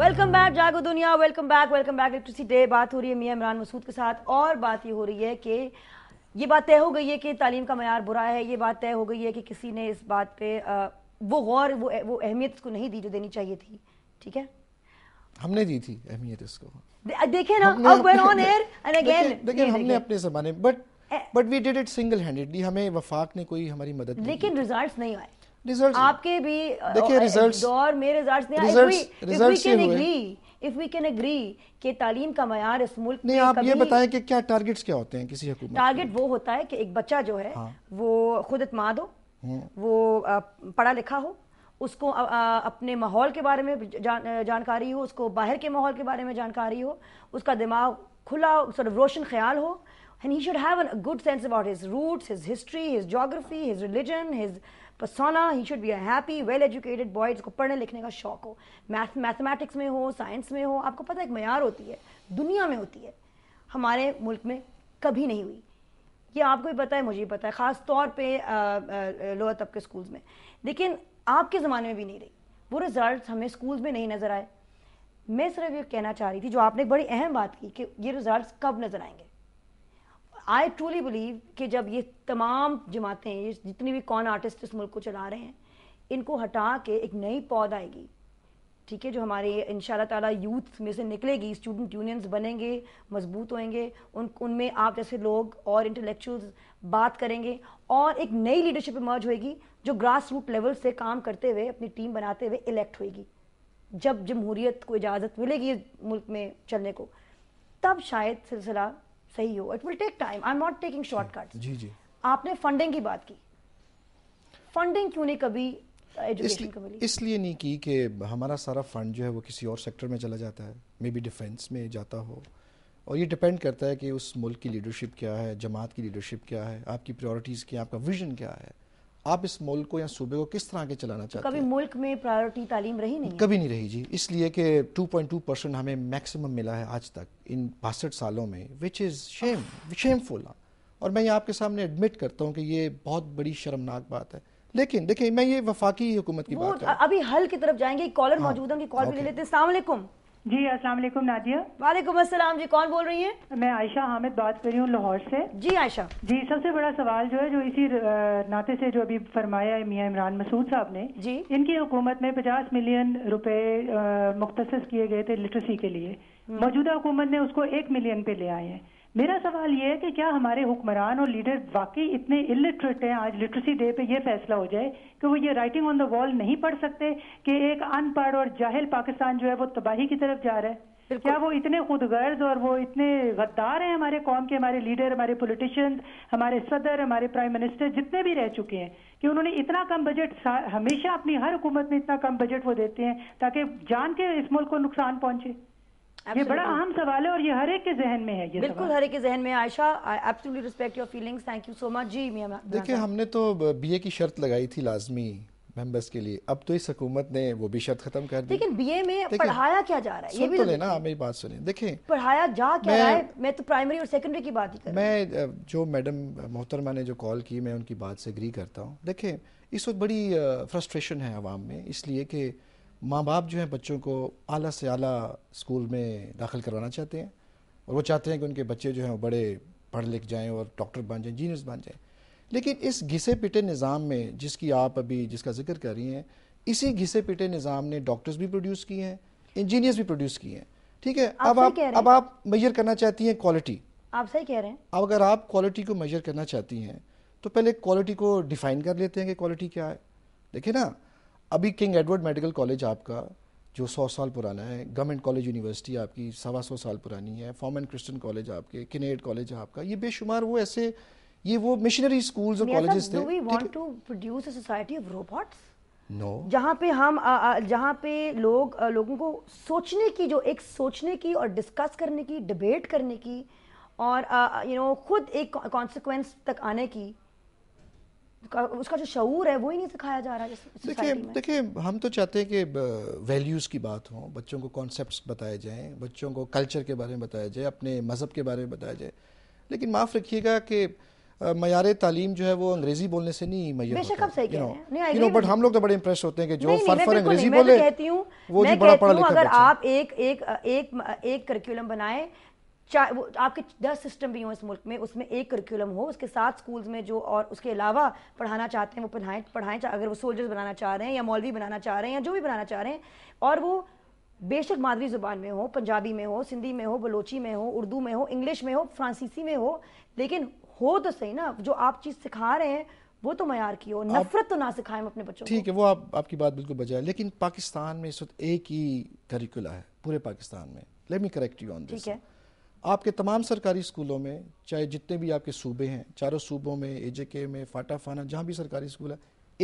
Welcome back जागो दुनिया welcome back welcome back electricity day बात हो रही है मियाँ इमरान मसूद के साथ और बात ये हो रही है कि ये बात तय हो गई है कि तालीम का मैार बुरा है ये बात तय हो गई है कि किसी ने इस बात पे वो गौर वो वो अहमियत इसको नहीं दी जो देनी चाहिए थी ठीक है हमने दी थी अहमियत इसको देखे ना अब ऑन एयर एंड अगेन लेकिन हमने अपने जमाने but but we did it single handedly हमें वफाक ने कोई हमारी मदद लेकिन रिजल्ट्स नहीं आए रिजल्ट आपके भी देखिए रिजल्ट दौर में रिजल्ट ने results if we can agree के तालीम का मैार इस मुल्क नहीं आप ये बताएं कि क्या टारगेट्स क्या होते हैं किसी हुकूमत टारगेट वो होता है कि एक बच्चा जो है हाँ। वो खुद इतमाद हो हम्म। वो पढ़ा लिखा हो उसको अपने माहौल के बारे में जान, जानकारी हो उसको बाहर के माहौल के बारे में जानकारी हो उसका दिमाग खुला हो ऑफ रोशन ख्याल हो and he should have a good sense about his roots his history his geography his religion his पसाना he should be a happy well educated boy जिसको पढ़ने लिखने का शौक हो मैथ मैथमेटिक्स में हो साइंस में हो आपको पता एक मैार होती है दुनिया में होती है हमारे मुल्क में कभी नहीं हुई ये आपको भी पता है मुझे भी पता है ख़ास तौर पर लोअर तबके स्कूल्स में लेकिन आपके ज़माने में भी नहीं रही वो रिज़ल्ट हमें स्कूल्स में नहीं नज़र आए मैं सिर्फ ये कहना चाह रही थी जो आपने एक बड़ी अहम बात की कि ये रिज़ल्ट कब नज़र आएंगे आई ट्रूली बिलीव कि जब ये तमाम जमातें ये जितनी भी कौन आर्टिस्ट इस मुल्क को चला रहे हैं इनको हटा के एक नई पौध आएगी ठीक है जो हमारे इन ताला यूथ में से निकलेगी स्टूडेंट यूनियंस बनेंगे मजबूत होंगे उन उनमें आप जैसे लोग और इंटेलेक्चुअल्स बात करेंगे और एक नई लीडरशिप इमर्ज होएगी जो ग्रास रूट लेवल से काम करते हुए अपनी टीम बनाते हुए इलेक्ट होएगी जब जमहूरीत को इजाज़त मिलेगी मुल्क में चलने को तब शायद सिलसिला सही हो it will take time I am not taking shortcut जी जी आपने फंडिंग की बात की फंडिंग क्यों नहीं कभी uh, इसलिए इस नहीं की कि हमारा सारा फंड जो है वो किसी और सेक्टर में चला जाता है मे बी डिफेंस में जाता हो और ये डिपेंड करता है कि उस मुल्क की लीडरशिप क्या है जमात की लीडरशिप क्या है आपकी प्रायोरिटीज़ क्या है आपका विजन क्या है आप इस मुल्क को या सूबे को किस तरह के चलाना चाहते हैं कभी मुल्क में प्रायोरिटी तालीम रही नहीं कभी नहीं रही जी इसलिए कि 2.2 परसेंट हमें मैक्सिमम मिला है आज तक इन बासठ सालों में विच इज़ शेम शेमफुल और मैं ये आपके सामने एडमिट करता हूँ कि ये बहुत बड़ी शर्मनाक बात है लेकिन देखिए मैं ये वफाकी हुकूमत की बात अभी हल की तरफ जाएंगे कॉलर हाँ, मौजूद है उनकी कॉल भी ले लेते हैं जी अस्सलाम वालेकुम नादिया वालेकुम अस्सलाम जी कौन बोल रही है मैं आयशा हामिद बात कर रही हूँ लाहौर से जी आयशा जी सबसे बड़ा सवाल जो है जो इसी नाते से जो अभी फरमाया है मियाँ इमरान मसूद साहब ने जी इनकी हुकूमत में 50 मिलियन रुपए मुख्तस किए गए थे लिटरेसी के लिए हम्म। मौजूदा हुकूमत ने उसको एक मिलियन पे ले आए हैं मेरा सवाल ये है कि क्या हमारे हुक्मरान और लीडर वाकई इतने इलिटरेट हैं आज लिटरेसी डे पे ये फैसला हो जाए कि वो ये राइटिंग ऑन द वॉल नहीं पढ़ सकते कि एक अनपढ़ और जाहिल पाकिस्तान जो है वो तबाही की तरफ जा रहा है क्या वो इतने खुदगर्ज और वो इतने गद्दार हैं हमारे कौम के हमारे लीडर हमारे पॉलिटिशियंस हमारे सदर हमारे प्राइम मिनिस्टर जितने भी रह चुके हैं कि उन्होंने इतना कम बजट हमेशा अपनी हर हुकूमत में इतना कम बजट वो देते हैं ताकि जान के इस मुल्क को नुकसान पहुंचे ये बड़ा आम सवाल है और ये हर एक के जहन में है ये बिल्कुल हर एक के जहन में Ayesha I absolutely respect your feelings thank you so much जी देखिए हमने तो बीए की शर्त लगाई थी लाजमी मेंबर्स के लिए अब तो इस हुकूमत ने वो भी शर्त खत्म कर दी लेकिन बीए में पढ़ाया क्या जा रहा है ये भी तो, तो लेना मेरी बात सुनिए देखें पढ़ाया जा क्या रहा है मैं तो प्राइमरी और सेकेंडरी की बात ही कर रहा मैं जो मैडम मोहतरमा ने जो कॉल की मैं उनकी बात से एग्री करता हूँ देखें इस वक्त बड़ी फ्रस्ट्रेशन है आवाम में इसलिए कि माँ बाप जो हैं बच्चों को आला से आला स्कूल में दाखिल करवाना चाहते हैं और वो चाहते हैं कि उनके बच्चे जो हैं वो बड़े पढ़ लिख जाएँ और डॉक्टर बन जाएँ इंजीनियर्स बन जाएँ लेकिन इस घिसे पिटे निज़ाम में जिसकी आप अभी जिसका जिक्र कर रही हैं इसी घिसे पिटे निज़ाम ने डॉक्टर्स भी प्रोड्यूस किए हैं इंजीनियर्स भी प्रोड्यूस किए हैं ठीक है अब आप अब आप मेजर करना चाहती हैं क्वालिटी आप सही कह रहे हैं अब अगर आप क्वालिटी को मेजर करना चाहती हैं तो पहले क्वालिटी को डिफाइन कर लेते हैं कि क्वालिटी क्या है देखिए ना अभी किंग एडवर्ड मेडिकल कॉलेज आपका जो सौ साल पुराना है गवर्नमेंट कॉलेज यूनिवर्सिटी आपकी सवा सौ साल पुरानी है फॉर्म एंड क्रिश्चियन कॉलेज आपके किनेड कॉलेज आपका ये बेशुमार वो ऐसे ये वो मिशनरी स्कूल्स और कॉलेजेस थे वी सोसाइटी ऑफ रोबोट्स नो जहाँ पे हम जहाँ पे लोग लोगों को सोचने की जो एक सोचने की और डिस्कस करने की डिबेट करने की और यू नो खुद एक कॉन्सिक्वेंस तक आने की उसका जो शूर है वो ही नहीं सिखाया जा रहा है देखिए देखिए हम तो चाहते हैं कि वैल्यूज़ की बात हो बच्चों को कॉन्सेप्ट बताए जाएँ बच्चों को कल्चर के बारे में बताया जाए अपने मज़हब के बारे में बताया जाए लेकिन माफ़ रखिएगा कि मैार तालीम जो है वो अंग्रेजी बोलने से नहीं मैयर you know, बट हम लोग तो बड़े इंप्रेस होते हैं कि जो फर फर तो अंग्रेजी तो बोले वो जो बड़ा पढ़ा लिखा अगर आप एक एक एक एक करिकुलम बनाएं चाहे आपके दस सिस्टम भी हों इस मुल्क में उसमें एक करिकुलम हो उसके साथ स्कूल्स में जो और उसके अलावा पढ़ाना चाहते हैं वो पढ़ाएं पढ़ाएं अगर वो सोल्जर्स बनाना चाह रहे हैं या मौलवी बनाना चाह रहे हैं या जो भी बनाना चाह रहे हैं और वो बेशक मादरी ज़ुबान में हो पंजाबी में हो सिंधी में हो बलोची में हो उर्दू में हो इंग्लिश में हो फ्रांसीसी में हो लेकिन हो तो सही ना जो आप चीज़ सिखा रहे हैं वो तो मैार की हो नफरत तो ना सिखाएं अपने बच्चों ठीक है वो आप आपकी बात बिल्कुल बजाय लेकिन पाकिस्तान में इस वक्त एक ही करिकुला है पूरे पाकिस्तान में let me correct you on this ठीक है आपके तमाम सरकारी स्कूलों में चाहे जितने भी आपके सूबे हैं चारों सूबों में एजेके में फाटा फाना जहाँ भी सरकारी स्कूल है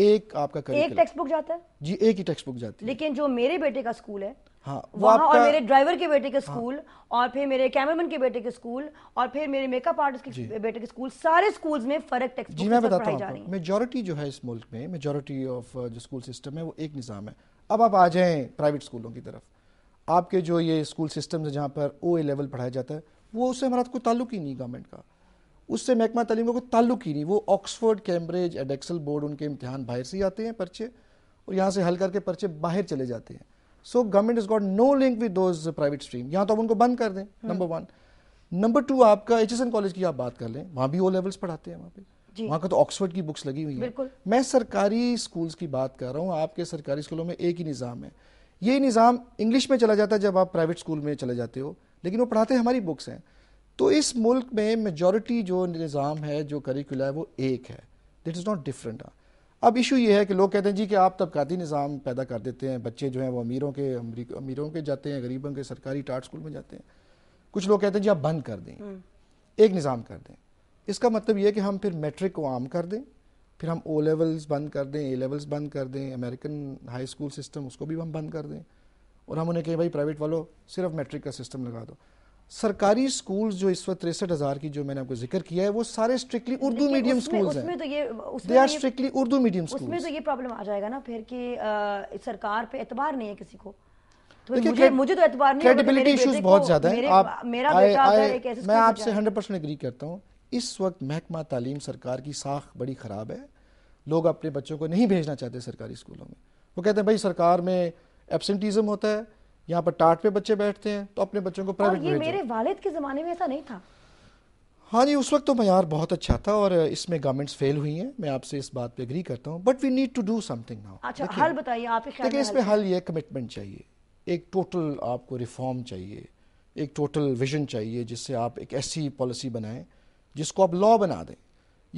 एक आपका एक टेक्स्ट बुक जाता है जी एक ही टेक्स्ट बुक जाती है लेकिन जो मेरे बेटे का स्कूल है हाँ वो आपका... और मेरे ड्राइवर के बेटे के हाँ। स्कूल हाँ, और फिर मेरे कैमरामैन के बेटे के स्कूल और फिर मेरे मेकअप आर्टिस्ट के बेटे के स्कूल सारे स्कूल्स में फर्क टेक्स्ट जी मैं बताता हूँ मेजोरिटी जो है इस मुल्क में मेजोरिटी ऑफ uh, जो स्कूल सिस्टम है वो एक निज़ाम है अब आप आ जाएं प्राइवेट स्कूलों की तरफ आपके जो ये स्कूल सिस्टम है जहाँ पर ओ ए लेवल पढ़ाया जाता है वो उससे हमारा तो कोई ताल्लुक ही नहीं गवर्नमेंट का उससे महकमा तलीम का कोई ताल्लुक ही नहीं वो ऑक्सफोर्ड कैम्ब्रिज एडेक्सल बोर्ड उनके इम्तहान बाहर से ही आते हैं पर्चे और यहाँ से हल करके पर्चे बाहर चले जाते हैं so government is got no link with those private stream यहाँ तो आप उनको बंद कर दें नंबर वन नंबर टू आपका एच कॉलेज की आप बात कर लें वहाँ भी ओ लेवल्स पढ़ाते हैं वहाँ पे वहाँ का तो ऑक्सफोर्ड की बुक्स लगी हुई है मैं सरकारी स्कूल्स की बात कर रहा हूँ आपके सरकारी स्कूलों में एक ही निज़ाम है ये निज़ाम इंग्लिश में चला जाता है जब आप प्राइवेट स्कूल में चले जाते हो लेकिन वो पढ़ाते हमारी बुक्स हैं तो इस मुल्क में मेजॉरिटी जो निज़ाम है जो करिकुला है वो एक है दिट इज़ नॉट डिफरेंट अब इशू ये है कि लोग कहते हैं जी कि आप तबकाती निज़ाम पैदा कर देते हैं बच्चे जो हैं वो अमीरों के अमीरों के जाते हैं गरीबों के सरकारी टाट स्कूल में जाते हैं कुछ लोग कहते हैं जी आप बंद कर दें हम्म। एक निज़ाम कर दें इसका मतलब यह कि हम फिर मेट्रिक को आम कर दें फिर हम ओ लेवल्स बंद कर दें ए लेवल्स बंद कर दें अमेरिकन हाई स्कूल सिस्टम उसको भी हम बंद कर दें और हम उन्हें कहें भाई प्राइवेट वालों सिर्फ मैट्रिक का सिस्टम लगा दो सरकारी स्कूल जो इस वक्त तिरसठ हज़ार की जो मैंने आपको जिक्र किया है वो सारे स्ट्रिक्टली उर्दू मीडियम स्कूल हैं they are strictly Urdu medium school उसमें तो ये प्रॉब्लम तो तो आ जाएगा ना फिर कि सरकार पे एतबार नहीं है किसी को तो मुझे मुझे तो नहीं क्रेडिबिलिटी मतलब इश्यूज बहुत ज्यादा है आप मेरा मैं आपसे हंड्रेड परसेंट एग्री करता हूँ इस वक्त महकमा तालीम सरकार की साख बड़ी ख़राब है लोग अपने बच्चों को नहीं भेजना चाहते सरकारी स्कूलों में वो कहते हैं भाई सरकार में एबसेंटीज़म होता है यहाँ पर टाट पे बच्चे बैठते हैं तो अपने बच्चों को प्राइवेट ये मेरे वालिद के ज़माने में ऐसा नहीं था हाँ जी उस वक्त तो मैार बहुत अच्छा था और इसमें गवर्नमेंट्स फेल हुई हैं मैं आपसे इस बात पे एग्री करता हूँ but we need to do something now अच्छा हल बताइए आप देखिए इसमें हल ये कमिटमेंट चाहिए एक टोटल आपको रिफॉर्म चाहिए एक टोटल विजन चाहिए जिससे आप एक ऐसी पॉलिसी बनाएं जिसको आप लॉ बना दें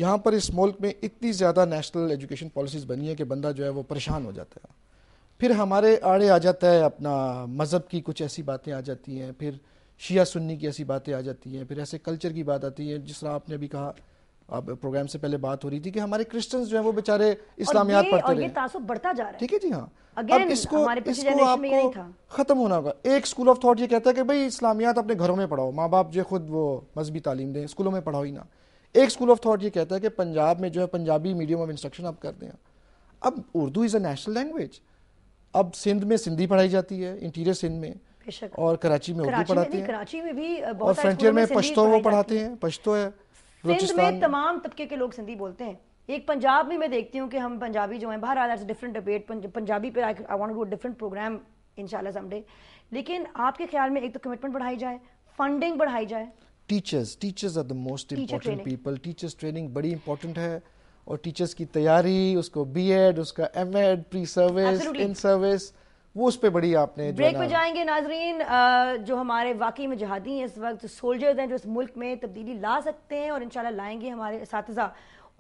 यहाँ पर इस मुल्क में इतनी ज़्यादा नेशनल एजुकेशन पॉलिसीज़ बनी है कि बंदा जो है वो परेशान हो जाता है फिर हमारे आड़े आ जाता है अपना मज़हब की कुछ ऐसी बातें आ जाती हैं फिर शिया सुन्नी की ऐसी बातें आ जाती हैं फिर ऐसे कल्चर की बात आती है जिस तरह आपने अभी कहा अब प्रोग्राम से पहले बात हो रही थी कि हमारे क्रिश्चियंस जो है वो बेचारे इस्लामियात पढ़ते रहे तासुब बढ़ता जा रहा है ठीक है जी हाँ अब इसको इसको आपको खत्म होना होगा एक स्कूल ऑफ थॉट ये कहता है कि भाई इस्लामियात अपने घरों में पढ़ाओ माँ बाप जो खुद वो मजहबी तालीम दें स्कूलों में पढ़ाओ ही ना एक स्कूल ऑफ थॉट ये कहता है कि पंजाब में जो है पंजाबी मीडियम ऑफ इंस्ट्रक्शन आप कर दें अब Urdu is a national language अब सिंध में सिंधी पढ़ाई जाती है इंटीरियर सिंध में और कराची में उर्दू पढ़ाते हैं कराची में भी और फ्रंटियर में पश्तो वो पढ़ाते हैं पश्तो है सिंध में तमाम तबके के लोग सिंधी बोलते हैं एक पंजाब में मैं देखती हूँ कि हम पंजाबी जो हैं बाहर आ डिफरेंट डिबेट पंजाबी पे I want do different program इंशाल्लाह समडे लेकिन आपके ख्याल में एक तो कमिटमेंट बढ़ाई जाए फंडिंग बढ़ाई जाए teachers teachers are the most important people teachers training बड़ी इंपॉर्टेंट है और टीचर्स की तैयारी उसको बीएड उसका MEd pre service in service वो उस पर बड़ी आपने ब्रेक पे जाएंगे नाजरीन जो हमारे वाकई में जहादी हैं इस वक्त सोल्जर्स हैं जो इस मुल्क में तब्दीली ला सकते हैं और इंशाल्लाह लाएंगे हमारे साथजा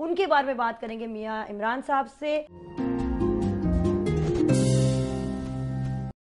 उनके बारे में बात करेंगे मियाँ इमरान साहब से